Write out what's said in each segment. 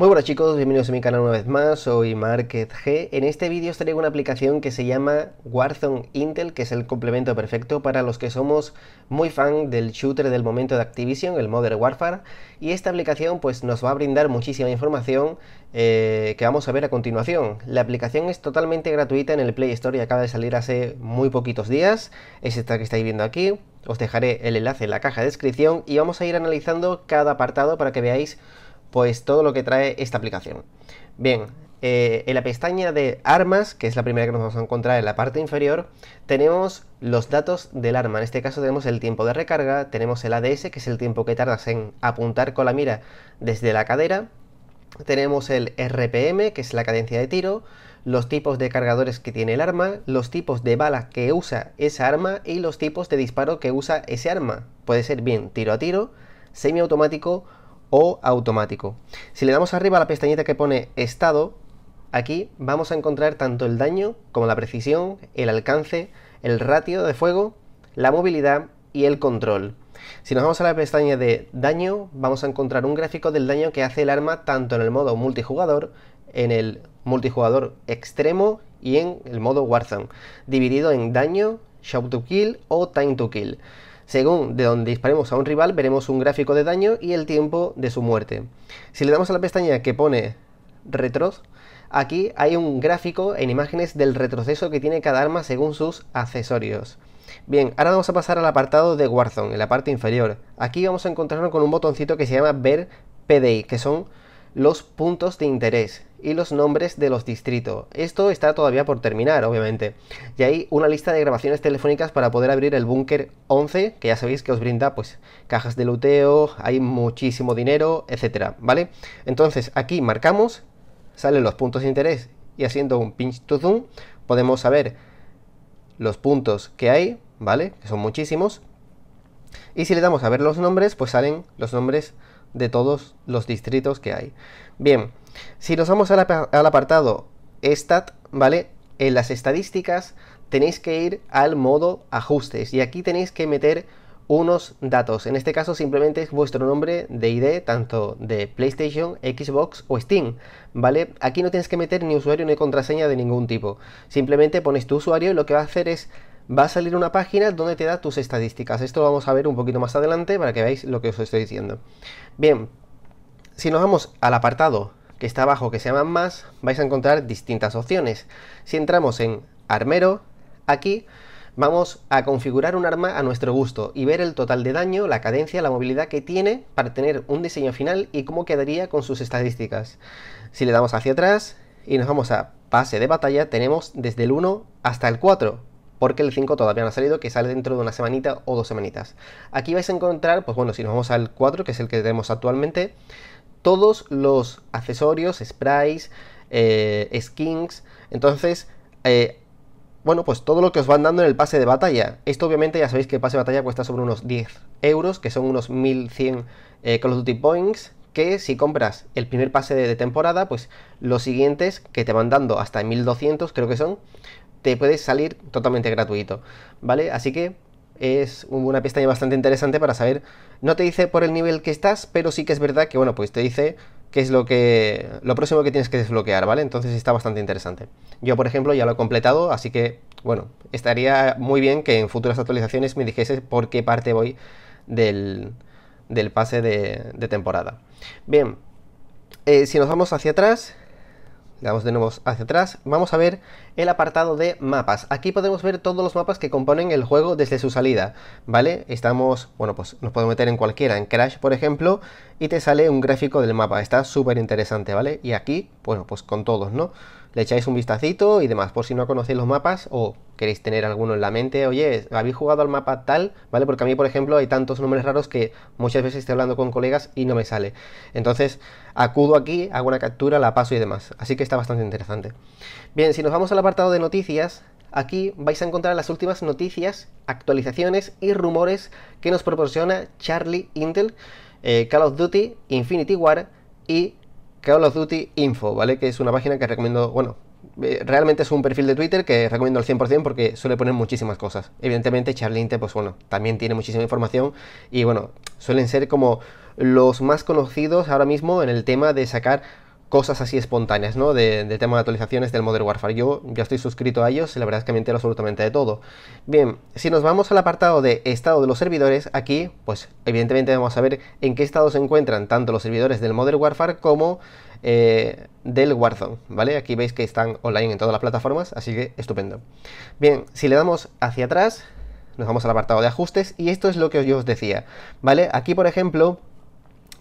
Muy buenas chicos, bienvenidos a mi canal una vez más, soy Market G. En este vídeo os traigo una aplicación que se llama Warzone Intel, que es el complemento perfecto para los que somos muy fan del shooter del momento de Activision, el Modern Warfare. Y esta aplicación pues nos va a brindar muchísima información eh, que vamos a ver a continuación. La aplicación es totalmente gratuita en el Play Store y acaba de salir hace muy poquitos días. Es esta que estáis viendo aquí. Os dejaré el enlace en la caja de descripción y vamos a ir analizando cada apartado para que veáis pues todo lo que trae esta aplicación. Bien, eh, en la pestaña de armas, que es la primera que nos vamos a encontrar en la parte inferior, tenemos los datos del arma. En este caso tenemos el tiempo de recarga, tenemos el ADS, que es el tiempo que tardas en apuntar con la mira desde la cadera, tenemos el RPM, que es la cadencia de tiro, los tipos de cargadores que tiene el arma, los tipos de bala que usa esa arma y los tipos de disparo que usa ese arma. Puede ser bien tiro a tiro, semiautomático o automático. Si le damos arriba a la pestañita que pone estado, aquí vamos a encontrar tanto el daño como la precisión, el alcance, el ratio de fuego, la movilidad y el control. Si nos vamos a la pestaña de daño, vamos a encontrar un gráfico del daño que hace el arma tanto en el modo multijugador, en el multijugador extremo y en el modo Warzone, dividido en daño, shout to kill o time to kill. Según de donde disparemos a un rival, veremos un gráfico de daño y el tiempo de su muerte. Si le damos a la pestaña que pone Retro, aquí hay un gráfico en imágenes del retroceso que tiene cada arma según sus accesorios. Bien, ahora vamos a pasar al apartado de Warzone, en la parte inferior. Aquí vamos a encontrarnos con un botoncito que se llama ver PDI, que son los puntos de interés y los nombres de los distritos. Esto está todavía por terminar, obviamente. Y hay una lista de grabaciones telefónicas para poder abrir el búnker 11, que ya sabéis que os brinda pues cajas de luteo, hay muchísimo dinero, etcétera, ¿vale? Entonces, aquí marcamos, salen los puntos de interés y haciendo un pinch to zoom podemos saber los puntos que hay, ¿vale? Que son muchísimos. Y si le damos a ver los nombres, pues salen los nombres de todos los distritos que hay. Bien, si nos vamos al, apartado Stat, ¿vale? En las estadísticas tenéis que ir al modo ajustes y aquí tenéis que meter unos datos. En este caso simplemente es vuestro nombre de ID, tanto de PlayStation, Xbox o Steam, ¿vale? Aquí no tienes que meter ni usuario ni contraseña de ningún tipo. Simplemente pones tu usuario y lo que va a hacer es va a salir una página donde te da tus estadísticas. Esto lo vamos a ver un poquito más adelante para que veáis lo que os estoy diciendo. Bien, si nos vamos al apartado que está abajo que se llama más, vais a encontrar distintas opciones. Si entramos en armero, aquí vamos a configurar un arma a nuestro gusto y ver el total de daño, la cadencia, la movilidad que tiene para tener un diseño final y cómo quedaría con sus estadísticas. Si le damos hacia atrás y nos vamos a pase de batalla, tenemos desde el 1 hasta el 4 porque el 5 todavía no ha salido, que sale dentro de una semanita o dos semanitas. Aquí vais a encontrar, pues bueno, si nos vamos al 4, que es el que tenemos actualmente, todos los accesorios, sprays, eh, skins, entonces... Eh, bueno, pues todo lo que os van dando en el pase de batalla. Esto obviamente ya sabéis que el pase de batalla cuesta sobre unos 10 euros, que son unos 1100 eh, Call of Duty Points, que si compras el primer pase de, de, temporada, pues los siguientes que te van dando hasta 1200, creo que son, te puede salir totalmente gratuito, ¿vale? Así que es una pestaña bastante interesante para saber. No te dice por el nivel que estás, pero sí que es verdad que, bueno, pues te dice qué es lo que. lo próximo que tienes que desbloquear, ¿vale? Entonces está bastante interesante. Yo, por ejemplo, ya lo he completado, así que, bueno, estaría muy bien que en futuras actualizaciones me dijese por qué parte voy del, del pase de, temporada. Bien. Eh, si nos vamos hacia atrás, le damos de nuevo hacia atrás. Vamos a ver el apartado de mapas. Aquí podemos ver todos los mapas que componen el juego desde su salida, ¿vale? Estamos, bueno, pues nos podemos meter en cualquiera, en Crash, por ejemplo, y te sale un gráfico del mapa. Está súper interesante, ¿vale? Y aquí, bueno, pues con todos, ¿no? le echáis un vistacito y demás, por si no conocéis los mapas o queréis tener alguno en la mente, oye, habéis jugado al mapa tal, ¿vale? Porque a mí, por ejemplo, hay tantos nombres raros que muchas veces estoy hablando con colegas y no me sale. Entonces, acudo aquí, hago una captura, la paso y demás. Así que está bastante interesante. Bien, si nos vamos al apartado de noticias, aquí vais a encontrar las últimas noticias, actualizaciones y rumores que nos proporciona Charlie Intel, eh, Call of Duty, Infinity War y Call of Duty Info, ¿vale? Que es una página que recomiendo, bueno, eh, realmente es un perfil de Twitter que recomiendo al 100% porque suele poner muchísimas cosas. Evidentemente Charlinte, pues bueno, también tiene muchísima información y bueno, suelen ser como los más conocidos ahora mismo en el tema de sacar cosas así espontáneas, ¿no? De, tema de actualizaciones del Modern Warfare. Yo ya estoy suscrito a ellos y la verdad es que me entero absolutamente de todo. Bien, si nos vamos al apartado de estado de los servidores, aquí, pues evidentemente vamos a ver en qué estado se encuentran tanto los servidores del Modern Warfare como eh, del Warzone, ¿vale? Aquí veis que están online en todas las plataformas, así que estupendo. Bien, si le damos hacia atrás, nos vamos al apartado de ajustes y esto es lo que yo os decía, ¿vale? Aquí, por ejemplo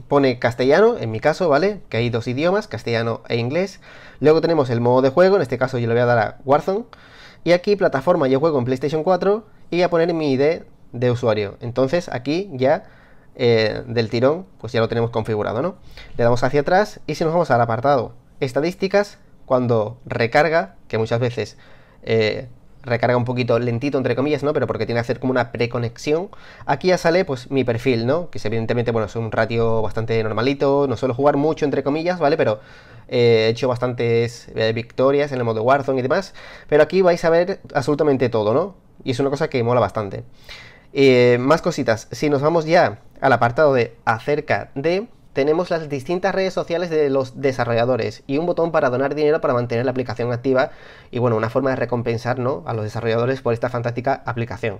pone castellano, en mi caso, ¿vale? Que hay dos idiomas, castellano e inglés. Luego tenemos el modo de juego, en este caso yo le voy a dar a Warzone. Y aquí plataforma, yo juego en PlayStation 4 y voy a poner mi ID de usuario. Entonces aquí ya eh, del tirón, pues ya lo tenemos configurado, ¿no? Le damos hacia atrás y si nos vamos al apartado estadísticas, cuando recarga, que muchas veces eh, recarga un poquito lentito, entre comillas, ¿no? Pero porque tiene que hacer como una preconexión. Aquí ya sale, pues, mi perfil, ¿no? Que evidentemente, bueno, es un ratio bastante normalito, no suelo jugar mucho, entre comillas, ¿vale? Pero eh, he hecho bastantes eh, victorias en el modo Warzone y demás. Pero aquí vais a ver absolutamente todo, ¿no? Y es una cosa que mola bastante. Eh, más cositas, si nos vamos ya al apartado de acerca de tenemos las distintas redes sociales de los desarrolladores y un botón para donar dinero para mantener la aplicación activa y bueno, una forma de recompensar ¿no? a los desarrolladores por esta fantástica aplicación.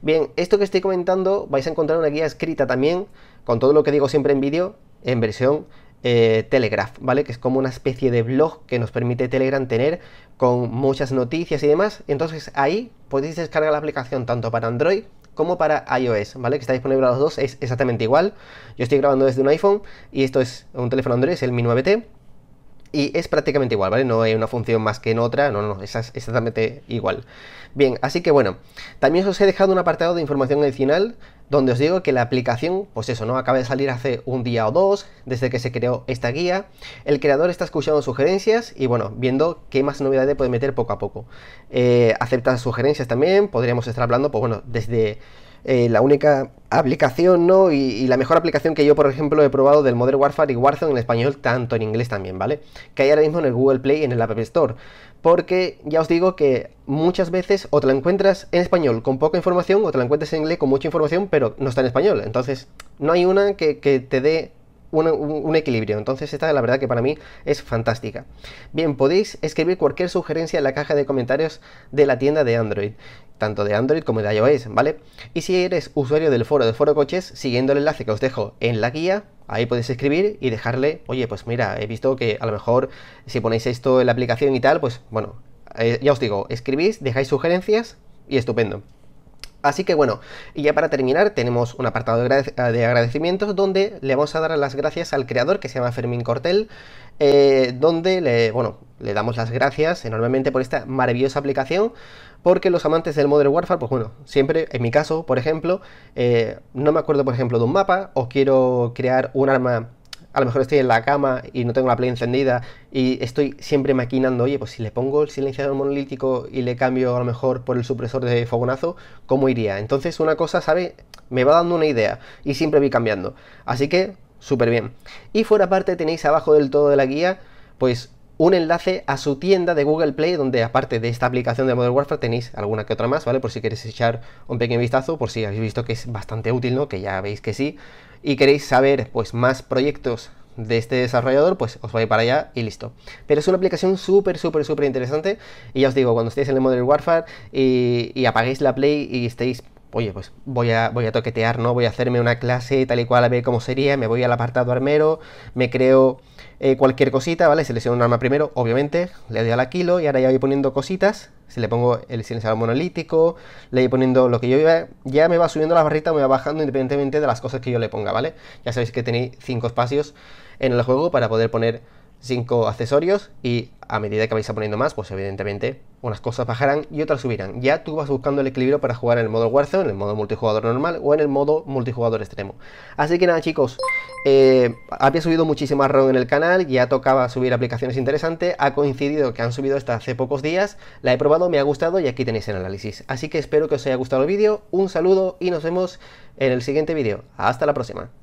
Bien, esto que estoy comentando vais a encontrar una guía escrita también con todo lo que digo siempre en vídeo en versión eh, Telegraph, ¿vale? Que es como una especie de blog que nos permite Telegram tener con muchas noticias y demás. Entonces ahí podéis descargar la aplicación tanto para Android como para iOS, ¿vale? Que está disponible para los dos, es exactamente igual. Yo estoy grabando desde un iPhone y esto es un teléfono Android, es el Mi 9T. Y es prácticamente igual, ¿vale? No hay una función más que en otra, no, no, es exactamente igual. Bien, así que bueno, también os he dejado un apartado de información adicional donde os digo que la aplicación, pues eso, ¿no? Acaba de salir hace un día o dos, desde que se creó esta guía. El creador está escuchando sugerencias y bueno, viendo qué más novedades puede meter poco a poco. Eh, acepta sugerencias también, podríamos estar hablando, pues bueno, desde eh, la única aplicación, ¿no? Y, la mejor aplicación que yo, por ejemplo, he probado del Modern Warfare y Warzone en español, tanto en inglés también, ¿vale? Que hay ahora mismo en el Google Play y en el App Store. Porque ya os digo que muchas veces o te la encuentras en español con poca información o te la encuentras en inglés con mucha información, pero no está en español. Entonces, no hay una que te dé un, equilibrio. Entonces esta la verdad que para mí es fantástica. Bien, podéis escribir cualquier sugerencia en la caja de comentarios de la tienda de Android, tanto de Android como de iOS, ¿vale? Y si eres usuario del foro de Foro Coches, siguiendo el enlace que os dejo en la guía, ahí podéis escribir y dejarle, oye, pues mira, he visto que a lo mejor si ponéis esto en la aplicación y tal, pues bueno, eh, ya os digo, escribís, dejáis sugerencias y estupendo. Así que bueno, y ya para terminar tenemos un apartado de agradecimientos donde le vamos a dar las gracias al creador que se llama Fermín Cortel, eh, donde le, bueno, le damos las gracias enormemente por esta maravillosa aplicación, porque los amantes del Modern Warfare, pues bueno, siempre, en mi caso, por ejemplo, eh, no me acuerdo, por ejemplo, de un mapa, o quiero crear un arma a lo mejor estoy en la cama y no tengo la play encendida y estoy siempre maquinando, oye, pues si le pongo el silenciador monolítico y le cambio a lo mejor por el supresor de fogonazo, ¿cómo iría? Entonces una cosa, ¿sabe? Me va dando una idea y siempre voy cambiando. Así que, súper bien. Y fuera aparte, tenéis abajo del todo de la guía, pues un enlace a su tienda de Google Play, donde aparte de esta aplicación de Modern Warfare tenéis alguna que otra más, ¿vale? Por si queréis echar un pequeño vistazo, por si habéis visto que es bastante útil, ¿no? Que ya veis que sí y queréis saber pues más proyectos de este desarrollador, pues os vais para allá y listo. Pero es una aplicación súper, súper, súper interesante. Y ya os digo, cuando estéis en el Modern Warfare y, apaguéis la Play y estéis, oye, pues voy a, voy a toquetear, ¿no? Voy a hacerme una clase tal y cual a ver cómo sería, me voy al apartado armero, me creo eh, cualquier cosita, ¿vale? Selecciono un arma primero, obviamente, le doy al la kilo y ahora ya voy poniendo cositas si le pongo el silenciador monolítico, le voy poniendo lo que yo iba, ya me va subiendo la barrita, me va bajando independientemente de las cosas que yo le ponga, ¿vale? Ya sabéis que tenéis cinco espacios en el juego para poder poner Cinco accesorios y a medida que vais a poniendo más, pues evidentemente unas cosas bajarán y otras subirán. Ya tú vas buscando el equilibrio para jugar en el modo Warzone, en el modo multijugador normal o en el modo multijugador extremo. Así que nada chicos, eh, había subido muchísimo error en el canal, ya tocaba subir aplicaciones interesantes, ha coincidido que han subido hasta hace pocos días, la he probado, me ha gustado y aquí tenéis el análisis. Así que espero que os haya gustado el vídeo, un saludo y nos vemos en el siguiente vídeo. Hasta la próxima.